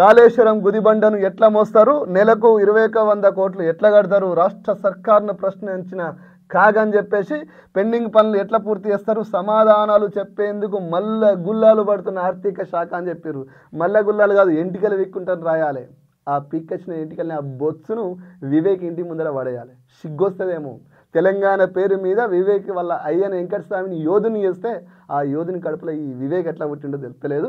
కాళేశ్వరం గుదిబండను ఎట్లా మోస్తారు నెలకు ఇరవై ఒక వంద కోట్లు ఎట్లా కడతారు రాష్ట్ర సర్కార్ను ప్రశ్నించిన కాగని చెప్పేసి పెండింగ్ పనులు ఎట్లా పూర్తి చేస్తారు సమాధానాలు చెప్పేందుకు మల్ల గుల్లాలు పడుతున్న ఆర్థిక శాఖ అని చెప్పారు మల్ల గుల్లాలు కాదు ఎంటికలు విక్కుంటాను రాయాలి ఆ పీక్కచ్చిన ఎంటికల్ని ఆ బొచ్చును వివేక్ ఇంటి ముందర పడేయాలి సిగ్గొస్తుందేమో తెలంగాణ పేరు మీద వివేక్ వల్ల అయ్యన వెంకటస్వామిని యోధుని చేస్తే ఆ యోధుని కడుపులో ఈ వివేక్ ఎట్లా పుట్టిండో తెలుస్తలేదు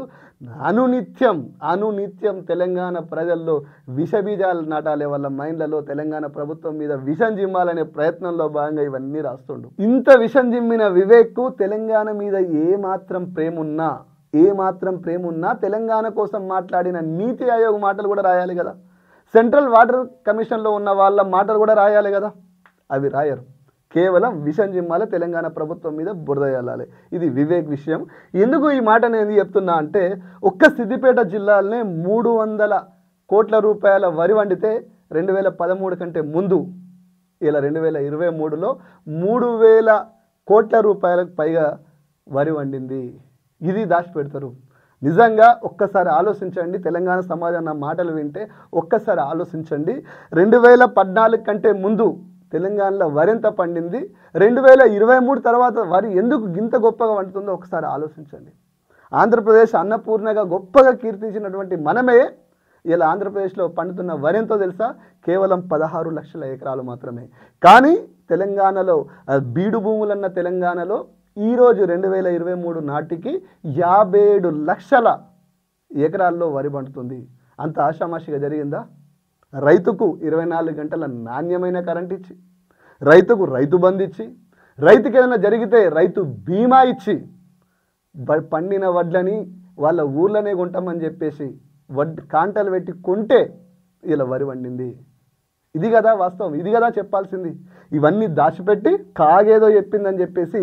అనునిత్యం అనునిత్యం తెలంగాణ ప్రజల్లో విషబీజాలు నాటాలే వాళ్ళ మైండ్లలో తెలంగాణ ప్రభుత్వం మీద విషం జిమ్మాలనే ప్రయత్నంలో భాగంగా ఇవన్నీ రాస్తుండు ఇంత విషం జిమ్మిన వివేక్కు తెలంగాణ మీద ఏమాత్రం ప్రేమ ఉన్నా ఏమాత్రం ప్రేమ ఉన్నా తెలంగాణ కోసం మాట్లాడిన నీతి ఆయోగ్ మాటలు కూడా రాయాలి కదా సెంట్రల్ వాటర్ కమిషన్లో ఉన్న వాళ్ళ మాటలు కూడా రాయాలి కదా అవి రాయరు కేవలం విషం జిమ్మాలే తెలంగాణ ప్రభుత్వం మీద బురద వెళ్ళాలి ఇది వివేక్ విషయం ఎందుకు ఈ మాట నేను చెప్తున్నా అంటే ఒక్క సిద్దిపేట జిల్లాలనే మూడు వందల కోట్ల రూపాయల వరి వండితే రెండు వేల పదమూడు కంటే ముందు ఇలా రెండు వేల ఇరవై మూడులో మూడు వేల కోట్ల రూపాయలకు పైగా వరి వండింది ఇది దాచిపెడతారు నిజంగా ఒక్కసారి ఆలోచించండి తెలంగాణ సమాజం నా మాటలు వింటే ఒక్కసారి ఆలోచించండి రెండు వేల పద్నాలుగు కంటే ముందు తెలంగాణలో వరి ఎంత పండింది రెండు వేల ఇరవై మూడు తర్వాత వరి ఎందుకు గింత గొప్పగా వండుతుందో ఒకసారి ఆలోచించండి ఆంధ్రప్రదేశ్ అన్నపూర్ణగా గొప్పగా కీర్తించినటువంటి మనమే ఇలా ఆంధ్రప్రదేశ్లో పండుతున్న వరి ఎంతో తెలుసా కేవలం పదహారు లక్షల ఎకరాలు మాత్రమే కానీ తెలంగాణలో బీడు భూములన్న తెలంగాణలో ఈరోజు రెండు వేల ఇరవై మూడు నాటికి యాభై ఏడు లక్షల ఎకరాల్లో వరి పండుతుంది అంత ఆషామాషిగా జరిగిందా రైతుకు ఇరవై నాలుగు గంటల నాణ్యమైన కరెంట్ ఇచ్చి రైతుకు రైతు బంద్ ఇచ్చి రైతుకి ఏదైనా జరిగితే రైతు బీమా ఇచ్చి పండిన వడ్లని వాళ్ళ ఊర్లోనే కొంటామని చెప్పేసి వడ్ కాంటలు పెట్టి కొంటే ఇలా వరి వండింది ఇది కదా వాస్తవం ఇది కదా చెప్పాల్సింది ఇవన్నీ దాచిపెట్టి కాగేదో చెప్పిందని చెప్పేసి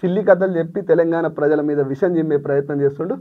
సిల్లి కథలు చెప్పి తెలంగాణ ప్రజల మీద విషం చెమ్మే ప్రయత్నం చేస్తుండు